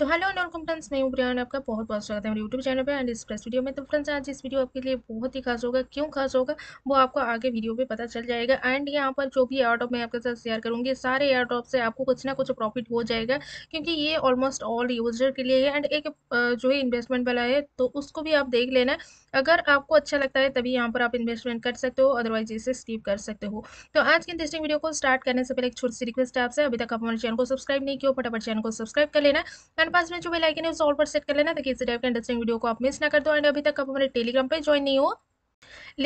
तो hello and welcome friends मैं उब्रियान आपका बहुत बहुत स्वागत है मेरे यूट्यूब चैनल पे एंड इस प्रेस वीडियो में तो फ्रेंड्स आज इस वीडियो आपके लिए बहुत ही खास होगा क्यों खास होगा वो आपको आगे वीडियो पे पता चल जाएगा एंड यहाँ पर जो भी एयर मैं आपके साथ शेयर करूँगी सारे एयर से आपको कुछ ना कुछ प्रॉफिट हो जाएगा क्योंकि ये ऑलमोस्ट ऑल यूजर के लिए है एंड एक जो है इन्वेस्टमेंट वाला है तो उसको भी आप देख लेना अगर आपको अच्छा लगता है तभी यहाँ पर आप इन्वेस्टमेंट कर सकते हो अदरवाइज इसे स्कीप कर सकते हो तो आज की इंटरेस्टिंग वीडियो को स्टार्ट करने से पहले एक छोटी सी रिक्वेस्ट है आपसे अभी तक आप हमारे चैनल को सब्सक्राइब नहीं किया फटाफट चैनल को सब्सक्राइब कर लेना हमारे पास में जो बेल आइकन है उस ऑल पर सेट कर लेना ताकि इस टाइप के इंटरेस्टिंग वीडियो को आप मिस ना कर दो एंड अभी तक आप हमारे टेलीग्राम पर ज्वाइन नहीं हो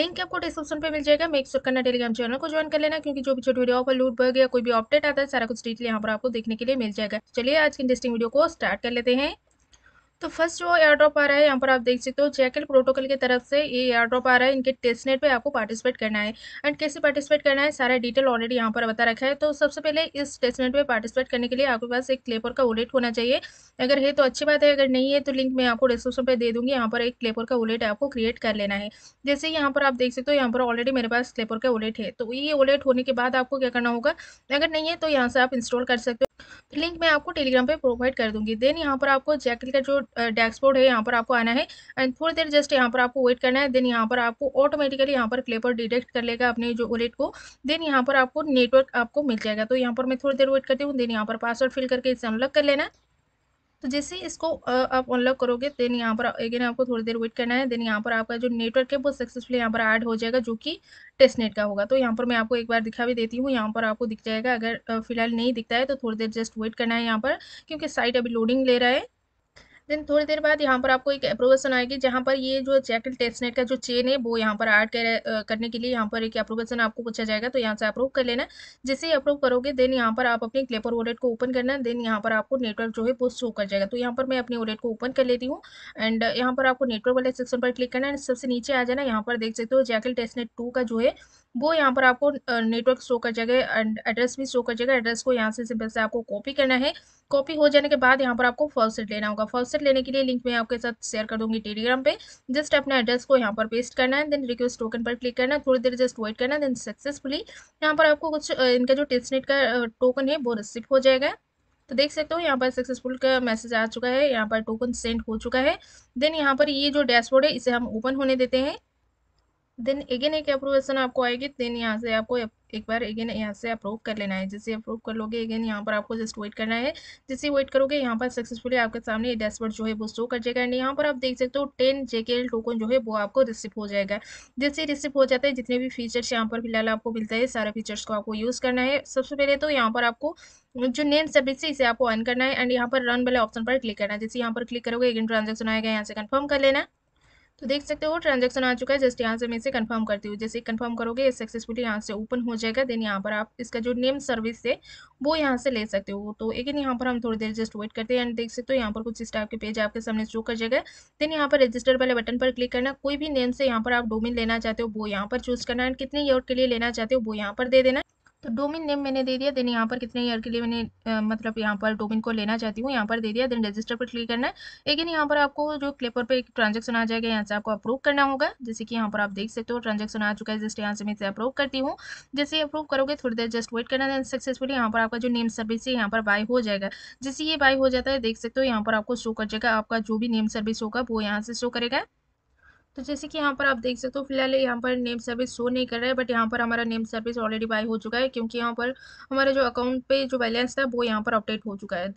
लिंक आपको डिस्क्रिप्शन पे मिल जाएगा मेक श्योर करना टेलीग्राम चैनल को ज्वाइन कर लेना क्योंकि जो भी छोटी वीडियो पर लूट बग या कोई भी अपडेट आता है सारा कुछ डिटेल यहाँ पर आपको देखने के लिए मिल जाएगा चलिए आज की इंटरेस्टिंग वीडियो को स्टार्ट कर लेते हैं तो फर्स्ट जो एयर ड्रॉप आ रहा है यहाँ पर आप देख सकते हो जैकल प्रोटोकॉल की तरफ से ये एयर ड्रॉप आ रहा है इनके टेस्ट नेट पर आपको पार्टिसिपेट करना है एंड कैसे पार्टिसिपेट करना है सारा डिटेल ऑलरेडी यहाँ पर बता रखा है तो सबसे पहले इस टेस्ट नेट पर पार्टिसिपेट करने के लिए आपके पास एक क्लेपर का वोलेट होना चाहिए अगर है तो अच्छी बात है अगर नहीं है तो लिंक मैं आपको डिस्क्रिप्शन पर दे दूँगी यहाँ पर एक क्लेपर का वोलेट आपको क्रिएट कर लेना है जैसे यहाँ पर आप देख सकते हो यहाँ पर ऑलरेडी मेरे पास क्लेपर का वोलेट है तो ये वोलेट होने के बाद आपको क्या करना होगा अगर नहीं है तो यहाँ से आप इंस्टॉल कर सकते हो लिंक मैं आपको टेलीग्राम पे प्रोवाइड कर दूंगी देन यहाँ पर आपको जैकल का जो डैशबोर्ड है यहाँ पर आपको आना है एंड थोड़ी देर जस्ट यहाँ पर आपको वेट करना है देन यहाँ पर आपको ऑटोमेटिकली यहाँ पर क्लेपर डिटेक्ट कर लेगा अपने जो वॉलेट को देन यहाँ पर आपको नेटवर्क आपको मिल जाएगा तो यहाँ पर मैं थोड़ी देर वेट करती हूँ देन यहाँ पर पासवर्ड फिल करके इसे अनलॉक कर लेना है तो जैसे ही इसको आप अनलॉक करोगे देन यहाँ पर अगेन आपको थोड़ी देर वेट करना है देन यहाँ पर आपका जो नेटवर्क है वो सक्सेसफुली यहाँ पर ऐड हो जाएगा जो कि टेस्ट नेट का होगा तो यहाँ पर मैं आपको एक बार दिखा भी देती हूँ यहाँ पर आपको दिख जाएगा अगर फिलहाल नहीं दिखता है तो थोड़ी देर जस्ट वेट करना है यहाँ पर क्योंकि साइट अभी लोडिंग ले रहा है देन थोड़ी देर बाद यहाँ पर आपको एक अप्रूवेशन आएगी जहाँ पर ये जो जैकल टेस्टनेट का जो चेन है वो यहाँ पर ऐड करने के लिए यहाँ पर एक अप्रूवेशन आपको पूछा जाएगा तो यहाँ से अप्रूव कर लेना जैसे ही अप्रूव करोगे देन यहाँ पर आप अपने क्लेपर वॉलेट को ओपन करना देन यहाँ पर आपको नेटवर्क जो है वो शो कर जाएगा तो यहाँ पर मैं अपने वॉलेट को ओपन कर लेती हूँ एंड यहाँ पर आपको नेटवर्क वाले सेक्शन पर क्लिक करना है सबसे नीचे आ जाना यहाँ पर देख सकते हो जैकल टेस्टनेट टू का जो है वो यहाँ पर आपको नेटवर्क शो कर जाएगा एंड एड्रेस भी शो कर जाएगा एड्रेस को यहाँ से सिंपल से आपको कॉपी करना है कॉपी हो जाने के बाद यहाँ पर आपको फर्स्ट सेट लेना होगा सेट लेने के लिए लिंक मैं आपके साथ शेयर कर दूंगी टेलीग्राम पे जस्ट अपना एड्रेस को यहाँ पर पेस्ट करना है देन रिक्वेस्ट टोकन पर क्लिक करना है थोड़ी देर जस्ट वेट करना है देन सक्सेसफुली यहाँ पर आपको कुछ इनका जो टेस्टनेट का टोकन है वो रिसीव हो जाएगा तो देख सकते हो यहाँ पर सक्सेसफुल का मैसेज आ चुका है यहाँ पर टोकन सेंड हो चुका है देन यहाँ पर ये जो डैशबोर्ड है इसे हम ओपन होने देते हैं देन अगेन एक अप्रूवेशन आपको आएगी देन यहाँ से आपको एक बार अगेन यहाँ से अप्रूव कर लेना है जैसे अप्रूव कर लोगे अगेन यहाँ पर आपको जस्ट वेट करना है जैसे वेट करोगे यहाँ पर सक्सेसफुली आपके सामने ये डैशबोर्ड जो है वो शो कर जाएगा एंड यहाँ पर आप देख सकते हो टेन जेकेएल टोकन जो है वो आपको रिसीव हो जाएगा जैसे रिसीव हो जाता है जितने भी फीचर्स यहाँ पर फिलहाल आपको मिलता है सारे फीचर्स को आपको यूज़ करना है सबसे पहले तो यहाँ पर आपको जो नेम सर्विस है इसे आपको ऑन करना है एंड यहाँ पर रन वाले ऑप्शन पर क्लिक करना है जैसे यहाँ पर क्लिक करोगे अगेन ट्रांजेक्शन आएगा यहाँ से कन्फर्म कर लेना है तो देख सकते हो ट्रांजेक्शन आ चुका है जस्ट यहाँ से मैं इसे कन्फर्म करती हूँ जैसे कन्फर्म करोगे ये सक्सेसफुली यहाँ से ओपन हो जाएगा देन यहाँ पर आप इसका जो नेम सर्विस है वो यहाँ से ले सकते हो तो एक यहाँ पर हम थोड़ी देर जस्ट वेट करते हैं एंड देख सकते हो यहाँ पर कुछ इस टाइप के पेज आपके सामने शो कर जाएगा देन यहाँ पर रजिस्टर वाले बटन पर क्लिक करना कोई भी नेम से यहाँ पर आप डोमिन लेना चाहते हो वो यहाँ पर चूज करना एंड कितने ईयर के लिए लेना चाहते हो वो यहाँ पर दे देना तो डोमिन नेम मैंने दे दिया देन यहाँ पर कितने ईयर के लिए मैंने आ, मतलब यहाँ पर डोमिन को लेना चाहती हूँ यहाँ पर दे दिया देन रजिस्टर पर क्लिक करना है लेकिन यहाँ पर आपको जो क्लेपर पे एक ट्रांजेक्शन आ जाएगा यहाँ से आपको अप्रूव करना होगा जैसे कि यहाँ पर आप देख सकते हो ट्रांजेक्शन आ चुका है जस्ट यहाँ से मैं इसे अप्रूव करती हूँ जैसे अप्रूव करोगे थोड़ी देर जस्ट वेट करना देन सक्सेसफुली यहाँ पर आपका जो नेम सर्विस है यहाँ पर बाय हो जाएगा जैसे ये बाय हो जाता है देख सकते हो यहाँ पर आपको शो कर जाएगा आपका जो भी नेम सर्विस होगा वो यहाँ से शो करेगा तो जैसे कि यहाँ पर आप देख सकते हो फिलहाल यहाँ पर नेम सर्विस शो नहीं कर रहा है बट यहाँ पर हमारा नेम सर्विस ऑलरेडी बाय हो चुका है क्योंकि यहाँ पर हमारे जो अकाउंट पे जो बैलेंस था वो यहाँ पर अपडेट हो चुका है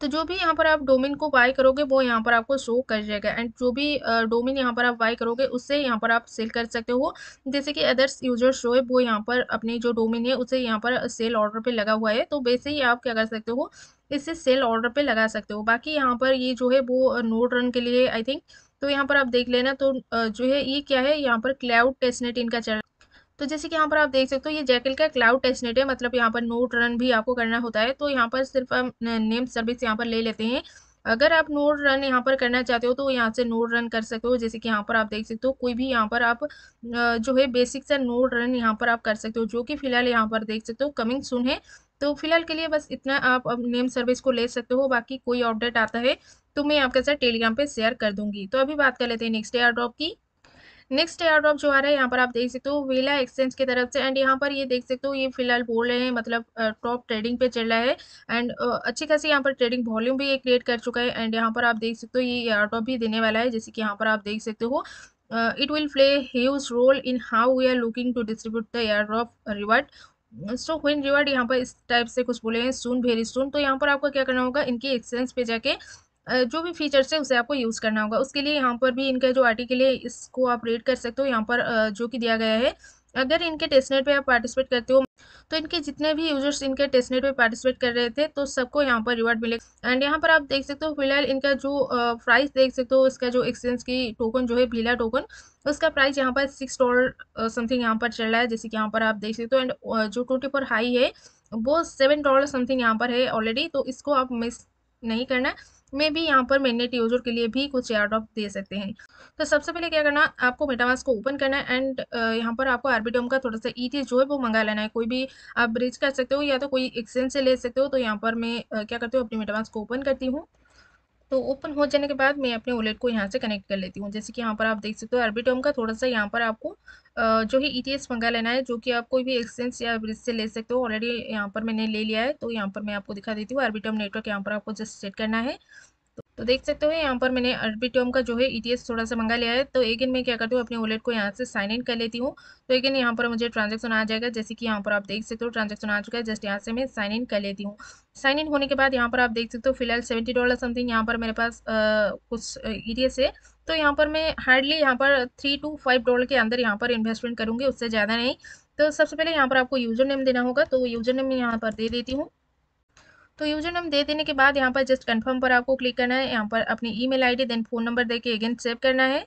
तो जो भी यहाँ पर आप डोमेन को बाय करोगे वो यहाँ पर आपको शो कर जाएगा एंड जो भी डोमिन यहाँ पर आप बाय करोगे उससे यहाँ पर आप सेल कर सकते हो जैसे कि अदर्स यूजर शो है वो यहाँ पर अपनी जो डोमिन है उसे यहाँ पर सेल ऑर्डर पर लगा हुआ है तो वैसे ही आप क्या कर सकते हो इसे सेल ऑर्डर पर लगा सकते हो बाकी यहाँ पर ये जो है वो नोट रन के लिए आई थिंक तो यहाँ पर आप देख लेना तो जो है ये क्या है यहाँ पर क्लाउड टेस्टनेट इनका चल तो जैसे कि यहाँ पर आप देख सकते हो ये जैकल का क्लाउड टेस्टनेट है मतलब यहाँ पर नोट रन भी आपको करना होता है तो यहाँ पर सिर्फ हम नेम सर्विस यहाँ पर ले लेते हैं अगर आप नोट रन यहाँ पर करना चाहते हो तो यहाँ से नोट रन कर सकते हो जैसे कि यहाँ पर आप देख सकते हो कोई भी यहाँ पर आप जो है बेसिक सा नोट रन यहाँ पर आप कर सकते हो जो कि फिलहाल यहाँ पर देख सकते हो कमिंग सुन है तो फिलहाल के लिए बस इतना आप अब नेम सर्विस को ले सकते हो बाकी कोई अपडेट आता है तो मैं आपके साथ टेलीग्राम पे शेयर कर दूंगी तो अभी बात कर लेते हैं नेक्स्ट एयर ड्रॉप की नेक्स्ट एयर ड्रॉप जो आ रहा है यहाँ पर आप देख सकते हो वेला एक्सचेंज की तरफ से एंड यहाँ पर ये देख सकते हो ये फिलहाल बोल रहे हैं मतलब टॉप ट्रेडिंग पे चल रहा है एंड अच्छी खासी यहाँ पर ट्रेडिंग वॉल्यूम भी ये क्रिएट कर चुका है एंड यहाँ पर आप देख सकते हो ये एयर ड्रॉप भी देने वाला है जैसे कि यहाँ पर आप देख सकते हो it will play huge role in how we are looking to distribute the airdrop revert so when reward यहाँ पर इस टाइप से कुछ बोले हैं सून वेरी सून तो यहाँ पर आपको क्या करना होगा इनकी एक्सेंस पे जाके जो भी फीचर्स है उसे आपको यूज़ करना होगा उसके लिए यहाँ पर भी इनका जो आर्टिकल है इसको आप रीड कर सकते हो यहाँ पर जो कि दिया गया है अगर इनके टेस्टनेट पर आप पार्टिसिपेट करते हो तो इनके जितने भी यूजर्स इनके टेस्टनेट में पार्टिसिपेट कर रहे थे तो सबको यहाँ पर रिवार्ड मिलेगा एंड यहाँ पर आप देख सकते हो फिलहाल इनका जो प्राइस देख सकते हो इसका जो एक्सचेंज की टोकन जो है भीला टोकन उसका प्राइस यहाँ पर सिक्स डॉलर समथिंग यहाँ पर चल रहा है जैसे कि यहाँ पर आप देख सकते हो एंड जो ट्वेंटी फोर हाई है वो सेवन डॉलर समथिंग यहाँ पर है ऑलरेडी तो इसको आप मिस नहीं करना है में भी यहाँ पर मेननेट यूजर के लिए भी कुछ एयर ड्रॉप दे सकते हैं तो सबसे पहले क्या करना आपको मेटावास को ओपन करना है एंड यहाँ पर आपको आर्बिटम का थोड़ा सा ई जो है वो मंगा लेना है कोई भी आप ब्रिज कर सकते हो या तो कोई एक्सचेंज से ले सकते हो तो यहाँ पर मैं क्या करती हूँ अपने मेटावास को ओपन करती हूँ तो ओपन हो जाने के बाद मैं अपने वॉलेट को यहाँ से कनेक्ट कर लेती हूँ जैसे कि यहाँ पर आप देख सकते हो आर्बिटम का थोड़ा सा यहाँ पर आपको जो है ई e मंगा लेना है जो कि आप कोई भी एक्सचेंज या ब्रिज से ले सकते हो ऑलरेडी यहाँ पर मैंने ले लिया है तो यहाँ पर मैं आपको दिखा देती हूँ आर्बिटम नेटवर्क यहाँ पर आपको जस्ट सेट करना है तो देख सकते हो यहाँ पर मैंने टोम का जो है ई थोड़ा सा मंगा लिया है तो एक दिन मैं क्या करती हूँ अपने वॉलेट को यहाँ से साइन इन कर लेती हूँ तो एक दिन यहाँ पर मुझे ट्रांजेक्शन आ जाएगा जैसे कि यहाँ पर आप देख सकते हो ट्रांजेक्शन आ चुका है जस्ट यहाँ से मैं साइन इन कर लेती हूँ साइन इन होने के बाद यहाँ पर आप देख सकते हो फिलहाल सेवेंटी डॉलर समथिंग यहाँ पर मेरे पास कुछ ईटीएस है तो यहाँ पर मैं हार्डली यहाँ पर थ्री टू फाइव डॉलर के अंदर यहाँ पर इन्वेस्टमेंट करूँगी उससे ज़्यादा नहीं तो सबसे पहले यहाँ पर आपको यूज़र नेम देना होगा तो यूज़र नेम मैं यहाँ पर दे देती हूँ तो यूजर नेम दे देने के बाद यहाँ पर जस्ट कन्फर्म पर आपको क्लिक करना है यहाँ पर अपनी email then phone number देके अगेन सेव करना है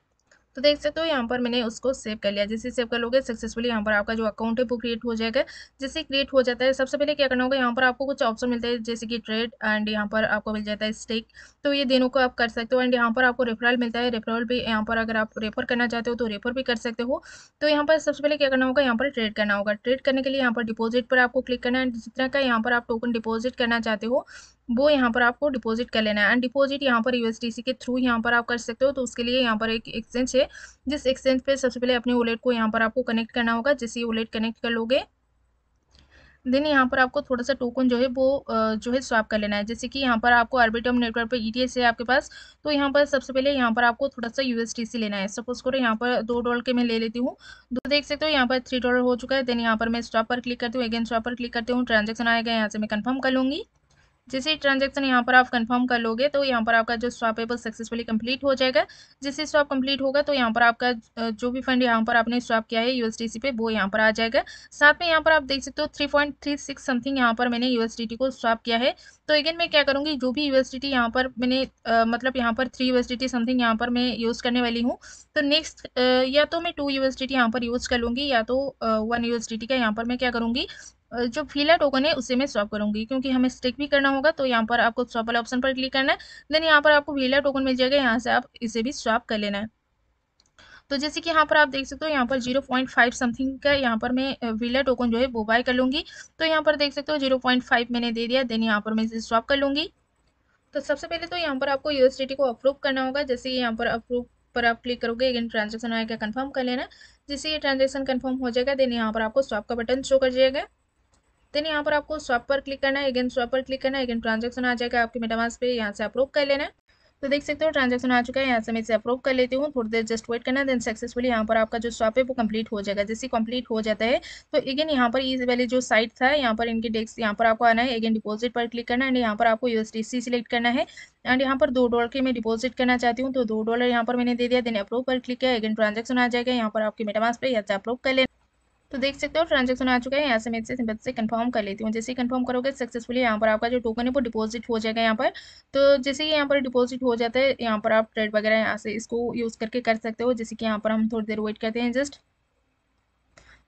तो देख सकते हो यहाँ पर मैंने उसको सेव कर लिया जैसे सेव कर लोगे सक्सेसफुली यहाँ पर आपका जो अकाउंट है वो क्रिएट हो जाएगा जैसे क्रिएट हो जाता है सबसे पहले क्या करना होगा यहाँ पर आपको कुछ ऑप्शन मिलता है जैसे कि ट्रेड एंड यहाँ पर आपको मिल जाता है स्टेक तो ये दिनों को आप कर सकते हो एंड यहाँ पर आपको रेफरल मिलता है रेफरल भी यहाँ पर अगर आप रेफर करना चाहते हो तो रेफर भी कर सकते हो तो यहाँ पर सबसे पहले क्या करना होगा यहाँ पर ट्रेड करना होगा ट्रेड करने के लिए यहाँ पर डिपोजिट पर आपको क्लिक करना है जितना का यहाँ पर आप टोकन डिपोजिट करना चाहते हो वो यहाँ पर आपको डिपॉजिट कर लेना है एंड डिपॉजिट यहाँ पर यूएसडीसी के थ्रू यहाँ पर आप कर सकते हो तो उसके लिए यहाँ पर एक एक्सचेंज है जिस एक्सचेंज पे सबसे पहले अपने वॉलेट को यहाँ पर आपको कनेक्ट करना होगा जिससे ये वॉलेट कनेक्ट कर लोगे देन यहाँ पर आपको थोड़ा सा टोकन जो है वो जो है स्वाप कर लेना है जैसे कि यहाँ पर आपको आर्बिटम नेटवर्क पर ई है आपके पास तो यहाँ पर सबसे पहले यहाँ पर आपको थोड़ा सा यूएसडीसी लेना है सपोज करो यहाँ पर दो डॉलर के मैं ले लेती हूँ दो देख सकते हो यहाँ पर थ्री डॉलर हो चुका है देन यहाँ पर मैं स्वाप पर क्लिक करती हूँ अगेन स्टॉप पर क्लिक करती हूँ ट्रांजेक्शन आएगा यहाँ से मैं कन्फर्म कर लूँगी जैसे ट्रांजेक्शन यहाँ पर आप कंफर्म कर लोगे तो यहाँ पर आपका जो स्वापेबल सक्सेसफुली कंप्लीट हो जाएगा जैसे स्वाप कंप्लीट होगा तो यहाँ पर आपका जो भी फंड यहाँ पर आपने स्वाप किया है यूएसडीसी पे वो यहाँ पर आ जाएगा साथ में यहाँ पर आप देख सकते हो three point three six something यहाँ पर मैंने यूएसडीटी को स्वाप किया है तो अगेन मैं क्या करूँगी जो भी यूएसडीटी यहाँ पर मैंने मतलब यहाँ पर थ्री यूएसडीटी समथिंग यहाँ पर मैं यूज़ करने वाली हूँ तो नेक्स्ट या तो मैं टू यूएसडीटी यहाँ पर यूज़ कर लूँगी या तो वन यूएसडीटी का यहाँ पर मैं क्या करूँगी जो फीला टोकन है उसे मैं स्वाप करूंगी क्योंकि हमें स्टिक भी करना होगा तो यहाँ पर आपको स्वाप वाले ऑप्शन पर क्लिक करना है देन यहाँ पर आपको वीला टोकन मिल जाएगा यहाँ से आप इसे भी स्वाप कर लेना है तो जैसे कि यहाँ पर आप देख सकते हो यहाँ पर जीरो पॉइंट फाइव समथिंग का यहाँ पर मैं वीला टोकन जो है वो बाय कर लूँगी तो यहाँ पर देख सकते हो जीरो पॉइंट फाइव मैंने दे दिया देन यहाँ पर मैं इसे स्वाप कर लूँगी तो सबसे पहले तो यहाँ पर आपको यूएसडीटी को अप्रूव करना होगा जैसे कि यहाँ पर अप्रूव पर आप क्लिक करोगे अगेन ट्रांजेक्शन आएगा कन्फर्म कर लेना जैसे ये ट्रांजेक्शन कन्फर्म हो जाएगा देन यहाँ पर आपको स्वाप का बटन शो कर जाएगा देन यहाँ पर आपको स्वैप पर क्लिक करना है अगेन स्वैप पर क्लिक करना है अगेन ट्रांजेक्शन आ जाएगा आपके मेटामास पे यहाँ से अप्रूव कर लेना है तो देख सकते हो ट्रांजेक्शन आ चुका है यहाँ से मैं इसे अप्रूव कर लेती हूँ थोड़ी देर जस्ट वेट करना देन सक्सेसफुली यहाँ पर आपका जो स्वैप है वो कंप्लीट हो जाएगा जैसे कंप्लीट हो जाता है तो अगेन यहाँ पर इस वाले जो साइट था यहाँ पर इनके डेस्क यहाँ पर आपको आना है अगेन डिपॉजिट पर क्लिक करना एंड यहाँ पर आपको यू सिलेक्ट करना है एंड यहाँ पर दो डॉलर के मैं डिपॉजिट करना चाहती हूँ तो दो डॉलर यहाँ पर मैंने दे दिया देन अप्रूव पर क्लिक किया अगेन ट्रांजेक्शन आ जाएगा यहाँ पर आपके मेटामास पे से अप्रूव कर लेना तो देख सकते हो ट्रांजेक्शन आ चुका है यहाँ से मैं इसे सिंपल से कन्फर्म कर लेती हूँ जैसे ही कन्फर्म करोगे सक्सेसफुली यहाँ पर आपका जो टोकन है वो डिपॉजिट हो जाएगा यहाँ पर तो जैसे ही यहाँ पर डिपॉजिट हो जाता है यहाँ पर आप ट्रेड वगैरह यहाँ से इसको यूज़ करके कर सकते हो जैसे कि यहाँ पर हम थोड़ी देर वेट करते हैं जस्ट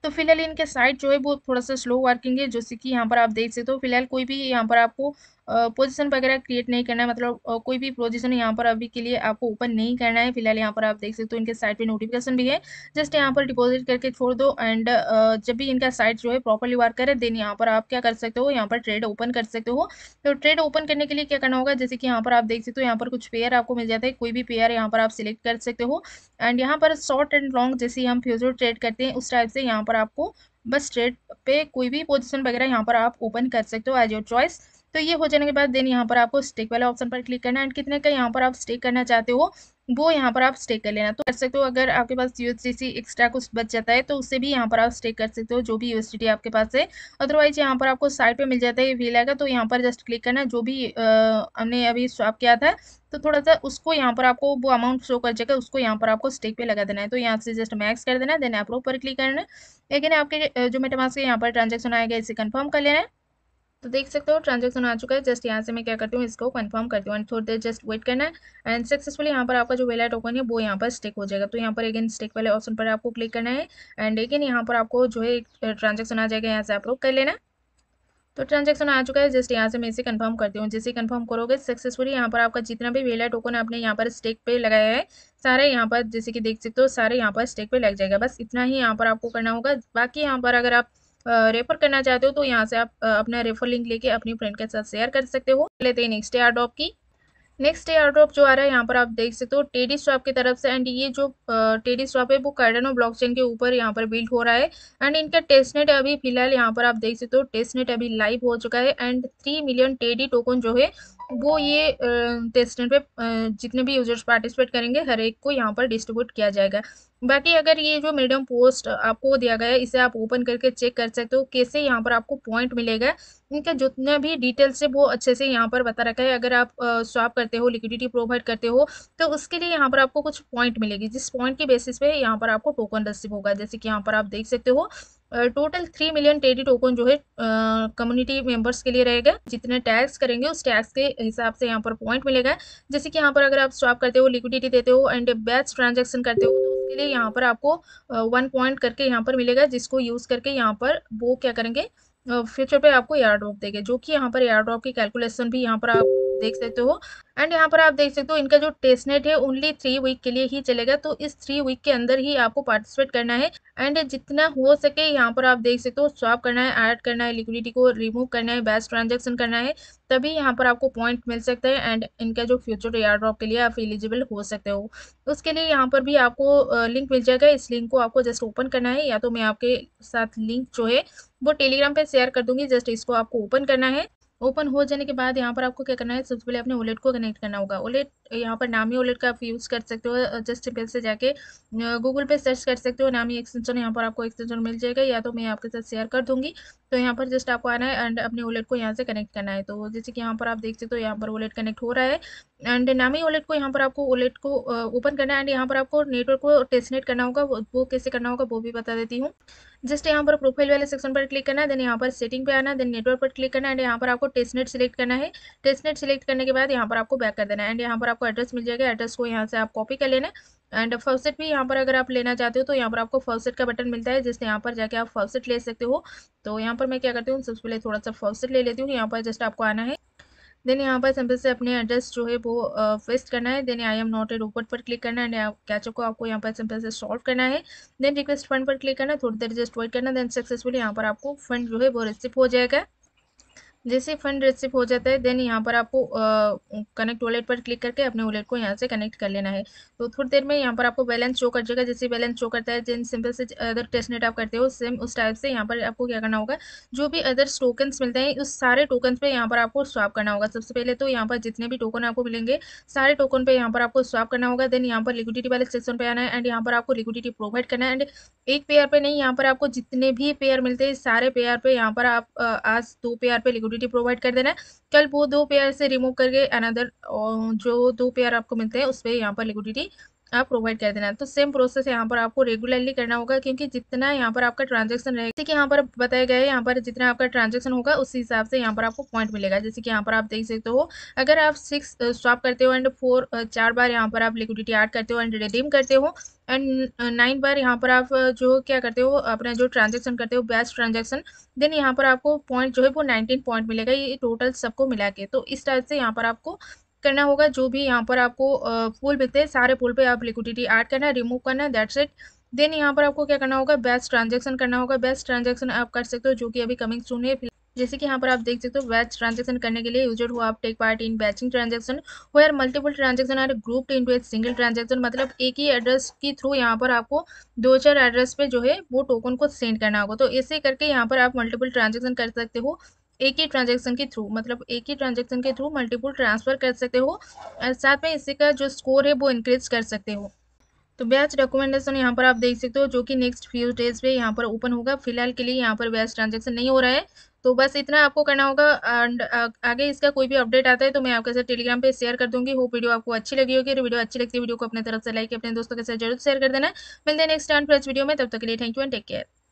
तो फिलहाल इनके साइट जो है वो थोड़ा सा स्लो वर्किंग है जैसे कि यहाँ पर आप देख सकते हो फिलहाल कोई भी यहाँ पर आपको पोजीशन वगैरह क्रिएट नहीं करना है मतलब कोई भी पोजीशन यहाँ पर अभी के लिए आपको ओपन नहीं करना है फिलहाल यहाँ पर आप देख सकते हो इनके साइट पे नोटिफिकेशन भी है जस्ट यहाँ पर डिपॉजिट करके छोड़ दो एंड जब भी इनका साइट जो है प्रॉपरली वर्क करे देन यहाँ पर आप क्या कर सकते हो यहाँ पर ट्रेड ओपन कर सकते हो तो ट्रेड ओपन करने के लिए क्या करना होगा जैसे कि यहाँ पर आप देख सकते हो यहाँ पर कुछ पेयर आपको मिल जाता है कोई भी पेयर यहाँ पर आप सिलेक्ट कर सकते हो एंड यहाँ पर शॉर्ट एंड लॉन्ग जैसे हम फ्यूचर ट्रेड करते हैं उस टाइप से यहाँ पर आपको बस ट्रेड पे कोई भी पोजीशन वगैरह यहाँ पर आप ओपन कर सकते हो एज योर चॉइस तो ये हो जाने के बाद देन यहाँ पर आपको स्टेक वाले ऑप्शन पर क्लिक करना है एंड कितने का यहाँ पर आप स्टेक करना चाहते हो वो यहाँ पर आप स्टेक कर लेना तो कर सकते हो अगर आपके पास यू एक्स्ट्रा कुछ बच जाता है तो उससे भी यहाँ पर आप स्टे कर सकते हो जो भी यू आपके पास है अदरवाइज यहाँ पर आपको साइड पे मिल जाता है वील आएगा तो यहाँ पर जस्ट क्लिक करना जो भी आ, हमने अभी स्वाप किया था तो थोड़ा सा उसको यहाँ पर आपको वो अमाउंट शो कर जाएगा उसको यहाँ पर आपको स्टेक पे लगा देना है तो यहाँ से जस्ट मैक्स कर देना है देन अप्रूव पर क्लिक करना है लेकिन आपके जो मेटामास के यहाँ पर ट्रांजेक्शन आएगा इसे कन्फर्म कर लेना है तो देख सकते हो ट्रांजेक्शन आ चुका है जस्ट यहाँ से मैं क्या करती हूँ इसको कन्फर्म करती हूँ एंड थोड़ी देर जस्ट वेट करना है एंड सक्सेसफुली यहाँ पर आपका जो वेला टोकन है वो यहाँ पर स्टेक हो जाएगा तो यहाँ पर अगेन स्टिक वाले ऑप्शन पर आपको क्लिक करना है एंड अगेन यहाँ पर आपको जो है ट्रांजेक्शन आ जाएगा यहाँ से आप लोग कर लेना तो ट्रांजेक्शन आ चुका है जस्ट यहाँ से मैं इसे कंफर्म करती हूँ जैसे कंफर्म करोगे सक्सेसफुली यहाँ पर आपका जितना भी वेला टोकन आपने यहाँ पर स्टेक पे लगाया है सारे यहाँ पर जैसे कि देख सकते हो सारे यहाँ पर स्टेक पे लग जाएगा बस इतना ही यहाँ पर आपको करना होगा बाकी यहाँ पर अगर आप रेफर करना चाहते हो तो यहाँ से आप अपना रेफर लिंक लेके अपनी फ्रेंड के साथ शेयर कर सकते हो लेते हैं नेक्स्ट एयर ड्रॉप की नेक्स्ट एयर ड्रॉप जो आ रहा है यहाँ पर आप देख सकते हो टेडी स्टॉप की तरफ से एंड ये जो टेडी स्टॉप है वो कार्डनो ब्लॉकचेन के ऊपर यहाँ पर बिल्ड हो रहा है एंड इनका टेस्टनेट अभी फिलहाल यहाँ पर आप देख सकते हो टेस्टनेट अभी लाइव हो चुका है and three million Teddy token जो है वो ये टेस्टेंट पे जितने भी यूजर्स पार्टिसिपेट करेंगे हर एक को यहाँ पर डिस्ट्रीब्यूट किया जाएगा बाकी अगर ये जो मीडियम पोस्ट आपको दिया गया है इसे आप ओपन करके चेक कर सकते हो कैसे यहाँ पर आपको पॉइंट मिलेगा इनका जितना भी डिटेल्स है वो अच्छे से यहाँ पर बता रखा है अगर आप स्वाप करते हो लिक्विडिटी प्रोवाइड करते हो तो उसके लिए यहाँ पर आपको कुछ पॉइंट मिलेगी जिस पॉइंट के बेसिस पे यहाँ पर आपको टोकन रिसीव होगा जैसे कि यहाँ पर आप देख सकते हो total three million Teddy token जो है कम्युनिटी मेंबर्स के लिए रहेगा जितने टैक्स करेंगे उस टैक्स के हिसाब से यहाँ पर पॉइंट मिलेगा जैसे कि यहाँ पर अगर आप स्टॉप करते हो लिक्विडिटी देते हो एंड बैच ट्रांजेक्शन करते हो तो उसके लिए यहाँ पर आपको वन पॉइंट करके यहाँ पर मिलेगा जिसको यूज़ करके यहाँ पर वो क्या करेंगे फ्यूचर पे आपको एयर ड्रॉप देंगे जो कि यहाँ पर एयर ड्रॉप की कैलकुलेशन भी यहाँ पर आप देख सकते हो एंड यहाँ पर आप देख सकते हो इनका जो टेस्ट नेट है ओनली थ्री वीक के लिए ही चलेगा तो इस थ्री वीक के अंदर ही आपको पार्टिसिपेट करना है एंड जितना हो सके यहाँ पर आप देख सकते हो स्वाप करना है ऐड करना है लिक्विडिटी को रिमूव करना है बैस ट्रांजेक्शन करना है तभी यहाँ पर आपको पॉइंट मिल सकता है एंड इनका जो फ्यूचर एयर ड्रॉप के लिए आप एलिजिबल हो सकते हो उसके लिए यहाँ पर भी आपको लिंक मिल जाएगा इस लिंक को आपको जस्ट ओपन करना है या तो मैं आपके साथ लिंक जो है वो टेलीग्राम पर शेयर कर दूंगी जस्ट इसको आपको ओपन करना है ओपन हो जाने के बाद यहाँ पर आपको क्या करना है सबसे पहले अपने वॉलेट को कनेक्ट करना होगा वॉलेट यहाँ पर नामी वॉलेट का आप यूज़ कर सकते हो जस्ट सिंपल से जाके गूगल पे सर्च कर सकते हो नामी एक्सटेंशन यहाँ पर आपको एक्सटेंशन मिल जाएगा या तो मैं आपके साथ शेयर कर दूँगी तो यहाँ पर जस्ट आपको आना है एंड अपने वॉलेट को यहाँ से कनेक्ट करना है तो जैसे कि यहाँ पर आप देख सकते हो यहाँ पर वॉलेट कनेक्ट हो रहा है एंड नामी वॉलेट को यहाँ पर आपको वॉलेट को ओपन करना है एंड यहाँ पर आपको नेटवर्क को टेस्टनेट करना होगा वो कैसे करना होगा वो भी बता देती हूँ जस्ट यहाँ पर प्रोफाइल वाले सेक्शन पर क्लिक करना है देन यहाँ पर सेटिंग पे आना है देन नेटवर्क पर क्लिक करना है एंड यहाँ पर आपको टेस्टनेट सिलेक्ट करना है टेस्टनेट सिलेक्ट करने के बाद यहाँ पर आपको बैक कर देना है एंड यहाँ पर आपको एड्रेस मिल जाएगा एड्रेस को यहाँ से आप कॉपी कर लेना एंड फर्सेट भी यहाँ पर अगर आप लेना चाहते हो तो यहाँ पर आपको फर्सेट का बटन मिलता है जिससे यहाँ पर जाके आप फर्सेट ले सकते हो तो यहाँ पर मैं क्या करती हूँ सबसे पहले थोड़ा सा फर्सेट ले लेती हूँ यहाँ पर जस्ट आपको आना है देन यहाँ पर सिंपल से अपने एड्रेस जो है वो फेस्ट करना है then I am not a robot पर क्लिक करना है एंड कैचअप को आपको यहाँ पर सिंपल से सॉल्व करना है देन रिक्वेस्ट फंड पर क्लिक करना है थोड़ी देर जस्ट वेट करना देन सक्सेसफुली यहाँ पर आपको फंड जो है वो रिसिव हो जाएगा जैसे फंड रिसीव हो जाता है देन यहाँ पर आपको कनेक्ट वॉलेट पर क्लिक करके अपने वॉलेट को यहाँ से कनेक्ट कर लेना है तो थोड़ी देर में यहाँ पर आपको बैलेंस शो कर जाएगा जैसे बैलेंस शो करता है जिन सिंपल से अदर नेट आप करते हो सेम उस टाइप से यहाँ पर आपको क्या करना होगा जो भी अदर टोकन्स मिलते हैं उस सारे टोकन्स पर यहाँ पर आपको स्वाप करना होगा सबसे पहले तो यहाँ पर जितने भी टोकन आपको मिलेंगे सारे टोकन पर यहाँ पर आपको स्वाप करना होगा देन यहाँ पर लिक्विडिटी वाले सेक्शन पर आना है एंड यहाँ पर आपको लिक्विडिटी प्रोवाइड करना है एंड एक पेयर पर नहीं यहाँ पर आपको जितने भी पेयर मिलते हैं सारे पेयर पर यहाँ पर आप आज दो पेयर पर लिक्विडिटी ओटीटी प्रोवाइड कर देना है कल वो दो पेयर से रिमूव करके अनदर जो दो पेयर आपको मिलते हैं उस पर यहाँ पर लिक्विडिटी आप प्रोवाइड कर देना तो सेम प्रोसेस यहाँ पर आपको रेगुलरली करना होगा क्योंकि जितना यहाँ पर आपका ट्रांजेक्शन रहेगा जैसे कि यहाँ पर बताया गया है यहाँ पर जितना आपका ट्रांजेक्शन होगा उसी हिसाब से यहाँ पर आपको पॉइंट मिलेगा जैसे कि यहाँ पर आप देख सकते हो अगर आप सिक्स स्वाप करते हो एंड फोर चार बार यहाँ पर आप लिक्विडिटी एड करते हो एंड रिडीम करते हो एंड नाइन बार यहाँ पर आप जो क्या करते हो अपना जो ट्रांजेक्शन करते हो बेस्ट ट्रांजेक्शन देन यहाँ पर आपको पॉइंट जो है वो नाइनटीन पॉइंट मिलेगा ये टोटल सबको मिला के तो इस टाइप से यहाँ पर आपको करना होगा जो भी यहाँ पर आपको फूल मिलते हैं सारे फूल पे आप लिक्विडिटी ऐड करना है रिमूव करना है दैट्स इट देन यहाँ पर आपको क्या करना होगा बेस्ट ट्रांजेक्शन करना होगा बेस्ट ट्रांजेक्शन आप कर सकते हो जो कि अभी कमिंग सुन है जैसे कि यहाँ पर आप देख सकते हो बैच ट्रांजेक्शन करने के लिए यूजर हुआ आप take part in batching transaction हो यार multiple transaction are group into a single transaction मतलब एक ही एड्रेस के थ्रू यहाँ पर आपको दो चार एड्रेस पे जो है वो टोकन को सेंड करना होगा तो ऐसे करके यहाँ पर आप मल्टीपल ट्रांजेक्शन कर सकते हो एक ही ट्रांजैक्शन के थ्रू मतलब एक ही ट्रांजैक्शन के थ्रू मल्टीपल ट्रांसफ़र कर सकते हो और साथ में इसी का जो स्कोर है वो इंक्रीज कर सकते हो तो बेस्ट रिकमेंडेशन यहाँ पर आप देख सकते हो जो कि नेक्स्ट फ्यू डेज पे यहाँ पर ओपन होगा फिलहाल के लिए यहाँ पर बेस्ट ट्रांजेक्शन नहीं हो रहा है तो बस इतना आपको करना होगा एंड uh, आगे इसका कोई भी अपडेट आता है तो मैं आपके साथ टेलीग्राम पे शेयर कर दूंगी होप वीडियो आपको अच्छी लगी होगी और वीडियो अच्छी लगती है वीडियो को अपने तरफ से लाइक अपने दोस्तों के साथ जरूर शेयर कर देना मिलते हैं नेक्स्ट टाइम फ्रेस वीडियो में तब तक के लिए thank you and take care